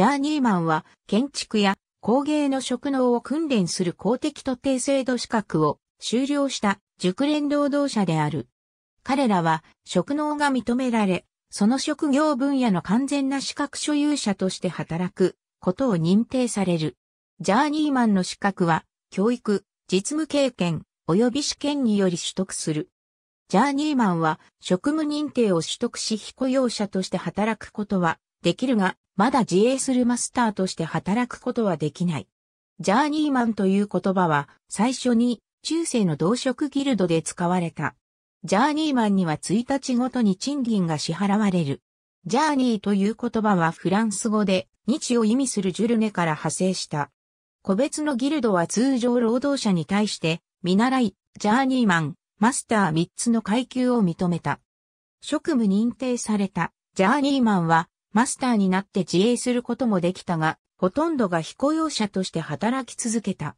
ジャーニーマンは建築や工芸の職能を訓練する公的特定制度資格を修了した熟練労働者である。彼らは職能が認められ、その職業分野の完全な資格所有者として働くことを認定される。ジャーニーマンの資格は教育、実務経験及び試験により取得する。ジャーニーマンは職務認定を取得し非雇用者として働くことはできるが、まだ自営するマスターとして働くことはできない。ジャーニーマンという言葉は最初に中世の同職ギルドで使われた。ジャーニーマンには1日ごとに賃金が支払われる。ジャーニーという言葉はフランス語で日を意味するジュルネから派生した。個別のギルドは通常労働者に対して見習い、ジャーニーマン、マスター3つの階級を認めた。職務認定されたジャーニーマンはマスターになって自営することもできたが、ほとんどが非雇用者として働き続けた。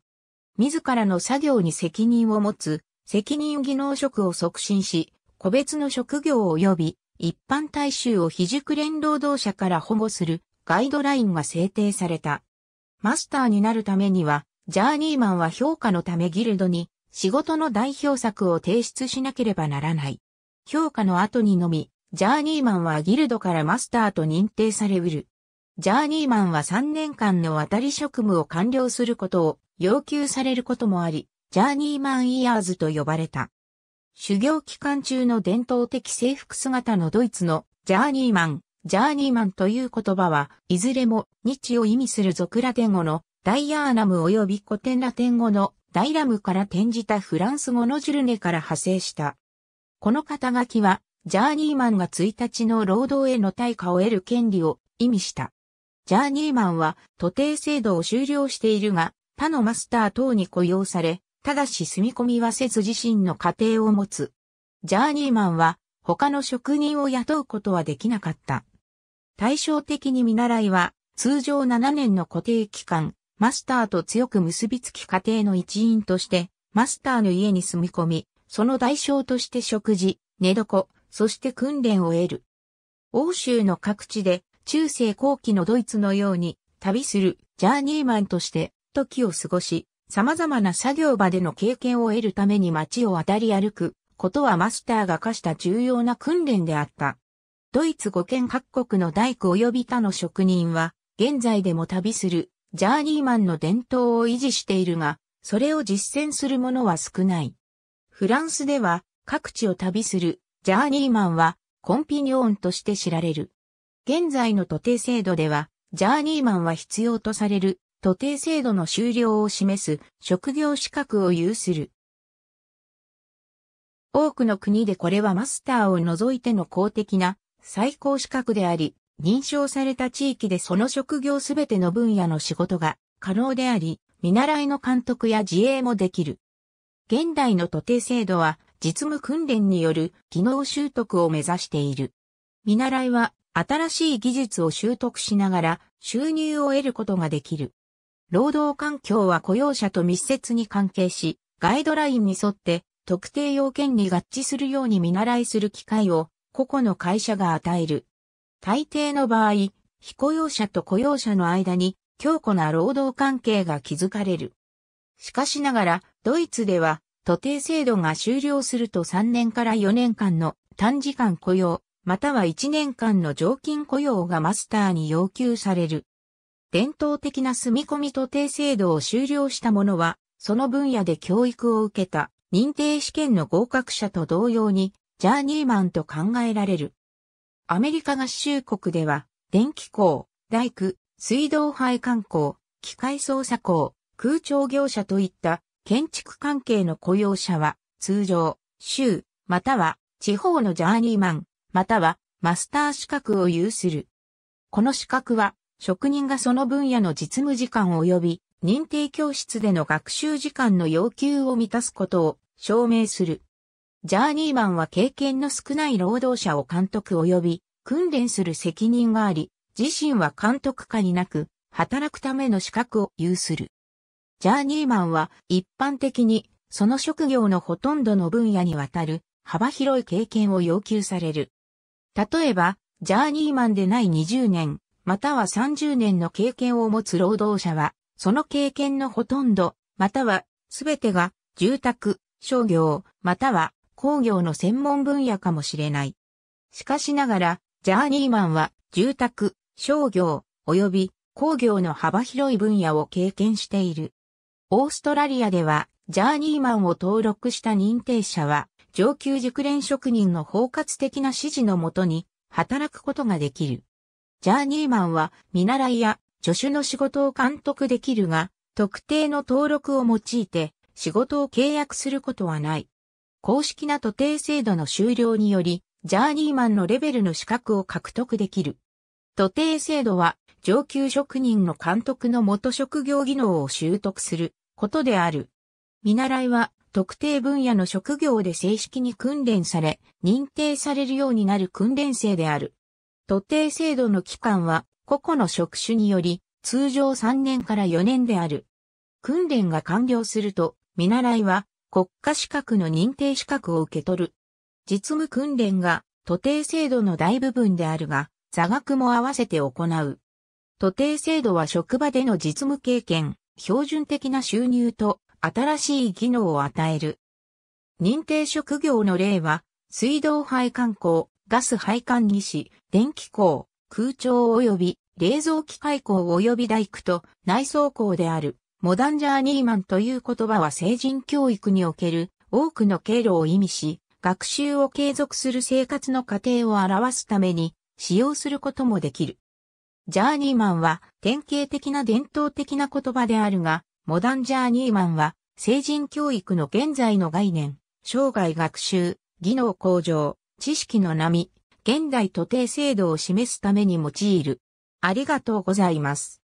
自らの作業に責任を持つ、責任技能職を促進し、個別の職業及び一般大衆を非熟練労働者から保護するガイドラインが制定された。マスターになるためには、ジャーニーマンは評価のためギルドに仕事の代表作を提出しなければならない。評価の後にのみ、ジャーニーマンはギルドからマスターと認定されうる。ジャーニーマンは3年間の渡り職務を完了することを要求されることもあり、ジャーニーマンイヤーズと呼ばれた。修行期間中の伝統的制服姿のドイツのジャーニーマン、ジャーニーマンという言葉は、いずれも日を意味する俗ラテン語のダイアーナム及び古典ラテン語のダイラムから転じたフランス語のジュルネから派生した。この肩書きはジャーニーマンが1日の労働への対価を得る権利を意味した。ジャーニーマンは徒弟制度を終了しているが、他のマスター等に雇用され、ただし住み込みはせず自身の家庭を持つ。ジャーニーマンは他の職人を雇うことはできなかった。対照的に見習いは通常7年の固定期間、マスターと強く結びつき家庭の一員として、マスターの家に住み込み、その代償として食事、寝床、そして訓練を得る。欧州の各地で中世後期のドイツのように旅するジャーニーマンとして時を過ごし、様々な作業場での経験を得るために街を渡り歩くことはマスターが課した重要な訓練であった。ドイツ5県各国の大工及び他の職人は、現在でも旅するジャーニーマンの伝統を維持しているが、それを実践する者は少ない。フランスでは各地を旅するジャーニーマンはコンピニオンとして知られる。現在の徒弟制度では、ジャーニーマンは必要とされる徒弟制度の終了を示す職業資格を有する。多くの国でこれはマスターを除いての公的な最高資格であり、認証された地域でその職業すべての分野の仕事が可能であり、見習いの監督や自営もできる。現代の徒弟制度は実務訓練による技能習得を目指している。見習いは新しい技術を習得しながら収入を得ることができる。労働環境は雇用者と密接に関係し、ガイドラインに沿って特定要件に合致するように見習いする機会を個々の会社が与える。大抵の場合、非雇用者と雇用者の間に強固な労働関係が築かれる。しかしながら、ドイツでは徒弟制度が終了すると3年から4年間の短時間雇用、または1年間の常勤雇用がマスターに要求される。伝統的な住み込み徒弟制度を終了した者は、その分野で教育を受けた認定試験の合格者と同様に、ジャーニーマンと考えられる。アメリカ合衆国では、電気工、大工、水道配管工、機械操作工、空調業者といった建築関係の雇用者は、通常、州、または地方のジャーニーマン、またはマスター資格を有する。この資格は、職人がその分野の実務時間及び認定教室での学習時間の要求を満たすことを証明する。ジャーニーマンは経験の少ない労働者を監督及び訓練する責任があり、自身は監督下になく、働くための資格を有する。ジャーニーマンは一般的にその職業のほとんどの分野にわたる幅広い経験を要求される。例えば、ジャーニーマンでない20年、または30年の経験を持つ労働者は、その経験のほとんど、またはすべてが住宅、商業、または工業の専門分野かもしれない。しかしながら、ジャーニーマンは住宅、商業、及び工業の幅広い分野を経験している。オーストラリアでは、ジャーニーマンを登録した認定者は、上級熟練職人の包括的な指示のもとに、働くことができる。ジャーニーマンは、見習いや、助手の仕事を監督できるが、特定の登録を用いて、仕事を契約することはない。公式な徒弟制度の終了により、ジャーニーマンのレベルの資格を獲得できる。徒弟制度は、上級職人の監督の元職業技能を習得することである。見習いは特定分野の職業で正式に訓練され、認定されるようになる訓練生である。徒弟制度の期間は個々の職種により、通常3年から4年である。訓練が完了すると、見習いは国家資格の認定資格を受け取る。実務訓練が徒弟制度の大部分であるが、座学も合わせて行う。徒弟制度は職場での実務経験、標準的な収入と新しい技能を与える。認定職業の例は、水道配管工、ガス配管技師、電気工、空調及び冷蔵機械工及び大工と内装工である。モダンジャーニーマンという言葉は成人教育における多くの経路を意味し、学習を継続する生活の過程を表すために使用することもできる。ジャーニーマンは典型的な伝統的な言葉であるが、モダンジャーニーマンは成人教育の現在の概念、生涯学習、技能向上、知識の波、現代徒弟制度を示すために用いる。ありがとうございます。